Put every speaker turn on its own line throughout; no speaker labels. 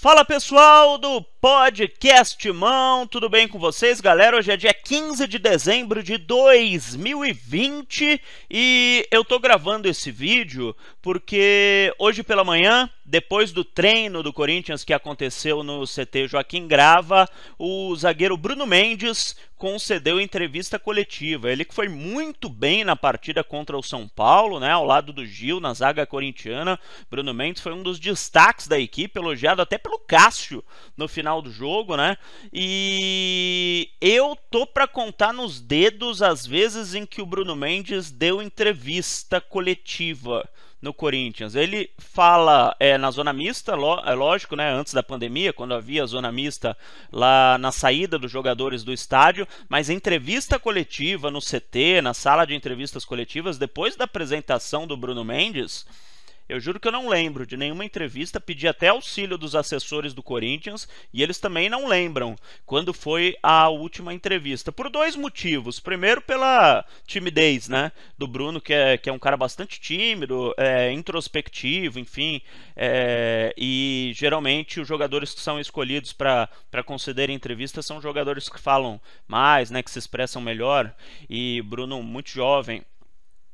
Fala pessoal do Podcast Mão, tudo bem com vocês, galera? Hoje é dia 15 de dezembro de 2020 e eu tô gravando esse vídeo porque hoje pela manhã, depois do treino do Corinthians que aconteceu no CT Joaquim Grava, o zagueiro Bruno Mendes concedeu entrevista coletiva. Ele que foi muito bem na partida contra o São Paulo, né, ao lado do Gil na zaga corintiana. Bruno Mendes foi um dos destaques da equipe, elogiado até pelo Cássio no final final do jogo, né? E eu tô para contar nos dedos as vezes em que o Bruno Mendes deu entrevista coletiva no Corinthians. Ele fala é, na zona mista, lo, é lógico, né, antes da pandemia, quando havia zona mista lá na saída dos jogadores do estádio, mas entrevista coletiva no CT, na sala de entrevistas coletivas, depois da apresentação do Bruno Mendes, eu juro que eu não lembro de nenhuma entrevista, pedi até auxílio dos assessores do Corinthians e eles também não lembram quando foi a última entrevista. Por dois motivos. Primeiro, pela timidez, né? Do Bruno, que é, que é um cara bastante tímido, é, introspectivo, enfim. É, e geralmente os jogadores que são escolhidos para conceder entrevistas são jogadores que falam mais, né? Que se expressam melhor. E Bruno, muito jovem,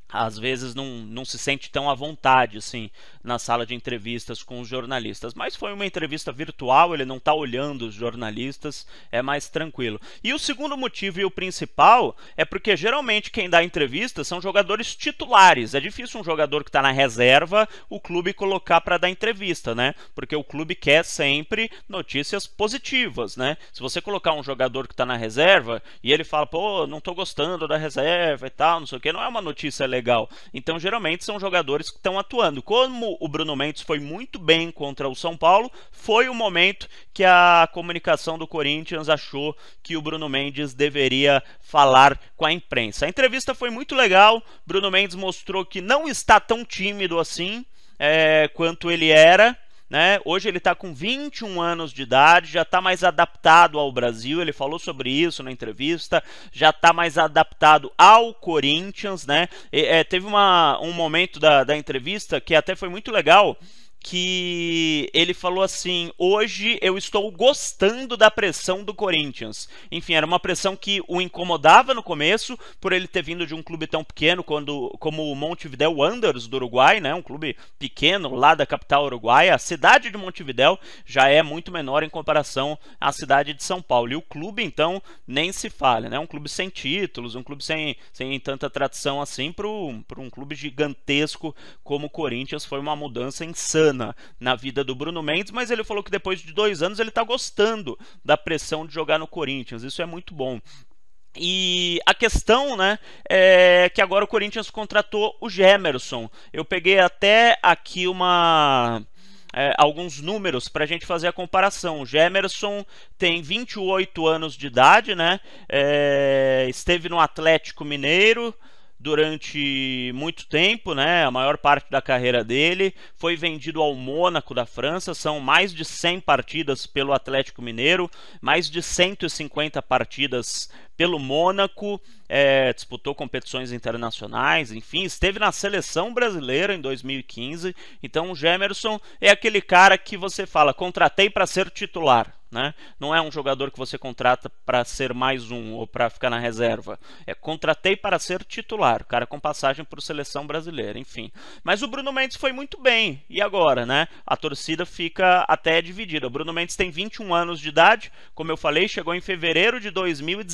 às vezes não, não se sente tão à vontade assim na sala de entrevistas com os jornalistas. Mas foi uma entrevista virtual, ele não está olhando os jornalistas, é mais tranquilo. E o segundo motivo e o principal é porque geralmente quem dá entrevista são jogadores titulares. É difícil um jogador que está na reserva o clube colocar para dar entrevista, né? Porque o clube quer sempre notícias positivas, né? Se você colocar um jogador que está na reserva e ele fala, pô, não estou gostando da reserva e tal, não sei o que, não é uma notícia legal. Então, geralmente são jogadores que estão atuando. Como o Bruno Mendes foi muito bem contra o São Paulo, foi o momento que a comunicação do Corinthians achou que o Bruno Mendes deveria falar com a imprensa. A entrevista foi muito legal. Bruno Mendes mostrou que não está tão tímido assim é, quanto ele era. Né? Hoje ele está com 21 anos de idade, já está mais adaptado ao Brasil. Ele falou sobre isso na entrevista. Já está mais adaptado ao Corinthians, né? E, é, teve uma, um momento da, da entrevista que até foi muito legal que ele falou assim: hoje eu estou gostando da pressão do Corinthians. Enfim, era uma pressão que o incomodava no começo, por ele ter vindo de um clube tão pequeno quando, como o Montevideo Wanderers do Uruguai, né? um clube pequeno lá da capital uruguaia. A cidade de Montevideo já é muito menor em comparação à cidade de São Paulo. E o clube, então, nem se fala. Né? Um clube sem títulos, um clube sem, sem tanta tradição assim, para um clube gigantesco como o Corinthians, foi uma mudança insana na vida do Bruno Mendes, mas ele falou que depois de dois anos ele está gostando da pressão de jogar no Corinthians. Isso é muito bom. E a questão, né, é que agora o Corinthians contratou o Gemerson. Eu peguei até aqui uma é, alguns números para a gente fazer a comparação. O Gemerson tem 28 anos de idade, né? É, esteve no Atlético Mineiro, durante muito tempo, né, a maior parte da carreira dele, foi vendido ao Mônaco da França, são mais de 100 partidas pelo Atlético Mineiro, mais de 150 partidas pelo Mônaco, é, disputou competições internacionais, enfim, esteve na seleção brasileira em 2015. Então o Gemerson é aquele cara que você fala, contratei para ser titular. Né? Não é um jogador que você contrata para ser mais um ou para ficar na reserva. É contratei para ser titular, cara com passagem por seleção brasileira, enfim. Mas o Bruno Mendes foi muito bem. E agora, né? A torcida fica até dividida. O Bruno Mendes tem 21 anos de idade, como eu falei, chegou em fevereiro de 2019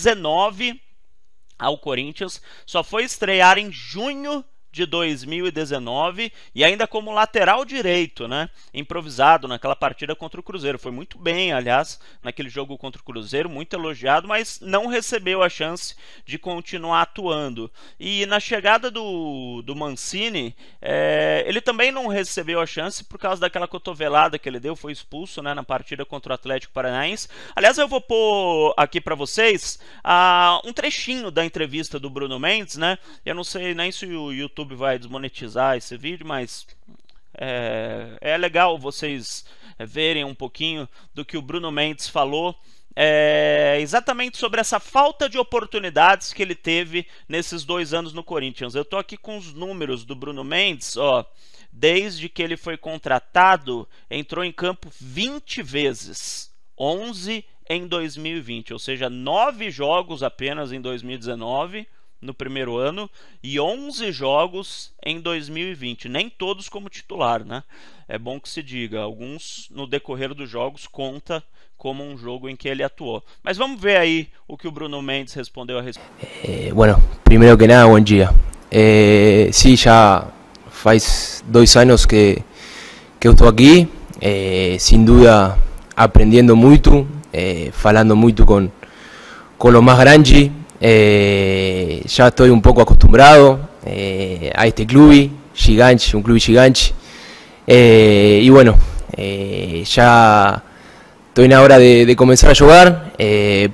ao Corinthians, só foi estrear em junho de 2019 e ainda como lateral direito, né? Improvisado naquela partida contra o Cruzeiro. Foi muito bem, aliás, naquele jogo contra o Cruzeiro, muito elogiado, mas não recebeu a chance de continuar atuando. E na chegada do, do Mancini, é, ele também não recebeu a chance por causa daquela cotovelada que ele deu, foi expulso né, na partida contra o Atlético Paranaense. Aliás, eu vou pôr aqui para vocês uh, um trechinho da entrevista do Bruno Mendes, né? Eu não sei nem se o YouTube YouTube vai desmonetizar esse vídeo, mas é, é legal vocês é, verem um pouquinho do que o Bruno Mendes falou. É, exatamente sobre essa falta de oportunidades que ele teve nesses dois anos no Corinthians. Eu estou aqui com os números do Bruno Mendes, ó. Desde que ele foi contratado, entrou em campo 20 vezes, 11 em 2020, ou seja, 9 jogos apenas em 2019 no primeiro ano e 11 jogos em 2020, nem todos como titular, né? É bom que se diga, alguns no decorrer dos jogos conta como um jogo em que ele atuou. Mas vamos ver aí o que o Bruno Mendes respondeu a respeito. Eh,
bueno, primeiro que nada, bom dia. Eh, é, sim, já faz dois anos que, que eu estou aqui, eh, sem dúvida aprendendo muito, falando muito com, com os mais grandes, Eh, ya estoy un poco acostumbrado eh, a este club, gigante un club gigante eh, y bueno, ya estoy en la hora de, comenzar a jugar.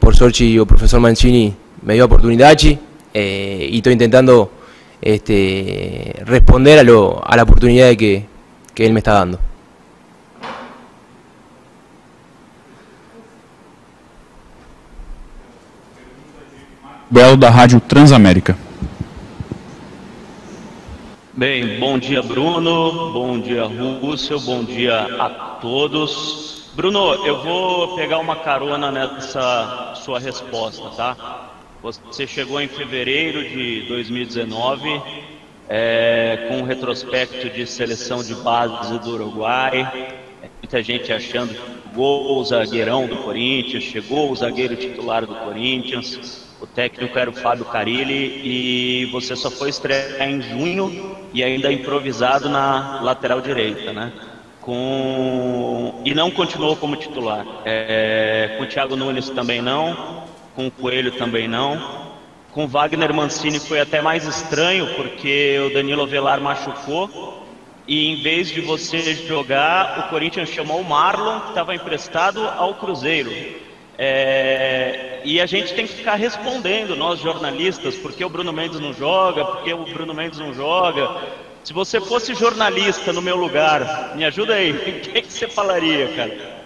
por Sorchi o profesor Mancini me dio oportunidad y estoy intentando este, responder a, la oportunidad que él me está dando.
Belo da Rádio Transamérica. Bem, bom dia Bruno, bom dia Rússio, bom dia a todos. Bruno, eu vou pegar uma carona nessa sua resposta, tá? Você chegou em fevereiro de 2019 é, com um retrospecto de seleção de base do Uruguai, é, muita gente achando que chegou o zagueirão do Corinthians, chegou o zagueiro titular do Corinthians, o técnico era o Fábio Carilli e você só foi estrear em junho e ainda improvisado na lateral direita, né? Com... E não continuou como titular. É... Com o Thiago Nunes também não, com o Coelho também não. Com Wagner Mancini foi até mais estranho, porque o Danilo Velar machucou. E em vez de você jogar, o Corinthians chamou o Marlon, que estava emprestado ao Cruzeiro. É, e a gente tem que ficar respondendo, nós jornalistas, porque o Bruno Mendes não joga, porque o Bruno Mendes não joga. Se você fosse jornalista no meu lugar, me ajuda aí, o que, que, você falaria, cara?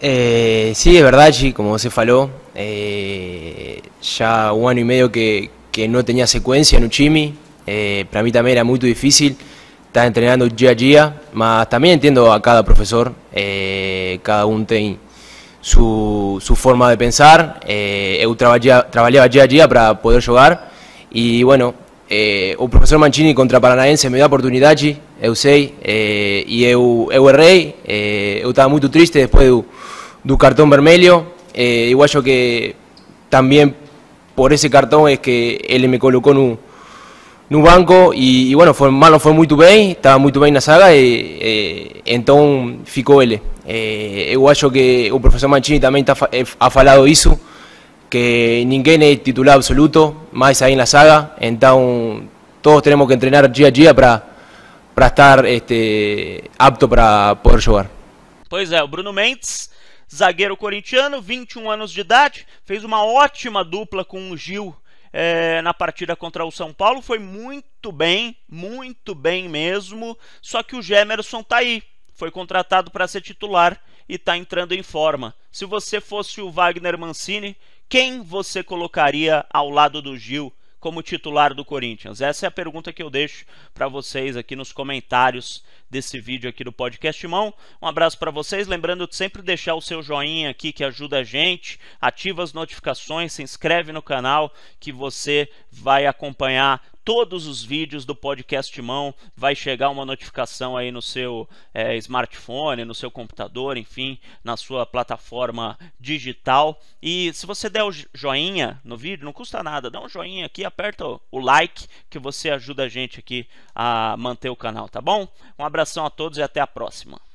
É, sim, é verdade, como você falou, é, eh, já um ano e meio que, que não tinha sequência no time, eh, é, para mim também era muito difícil estar treinando dia a dia, mas também entendo a cada professor, eh, cada um tem su, forma de pensar. Eh, eu trabalhava, a para poder jugar y bueno, eh, profesor Mancini contra Paranaense me dio oportunidad eh, y eu sei, y e eu, eh, eu estaba eh, triste después de un cartón vermelho, eh, igual yo que también por ese cartón es que él me colocó en un banco y bueno, fue fue muy muy muy estaba muy la na saga y fico então ele. É, eu acho que o professor Mancini também tá, ha eh, falado isso, que ninguém é titular absoluto, mais aí na saga, então todos temos que treinar dia a dia para para estar este, apto para poder jogar.
Pois é, o Bruno Mendes, zagueiro corintiano, 21 anos de idade, fez uma ótima dupla com o Gil é, na partida contra o São Paulo, foi muito bem, muito bem mesmo, só que o Gemerson tá aí, foi contratado para ser titular e está entrando em forma. Se você fosse o Wagner Mancini, quem você colocaria ao lado do Gil como titular do Corinthians? Essa é a pergunta que eu deixo para vocês aqui nos comentários desse vídeo aqui do Podcast Mão. Um abraço para vocês, lembrando de sempre deixar o seu joinha aqui que ajuda a gente, ativa as notificações, se inscreve no canal que você vai acompanhar todos os vídeos do podcast mão Vai chegar uma notificação aí no seu é, smartphone, no seu computador, enfim, na sua plataforma digital. E se você der o joinha no vídeo, não custa nada, dá um joinha aqui, aperta o like que você ajuda a gente aqui a manter o canal, tá bom? Um abração a todos e até a próxima.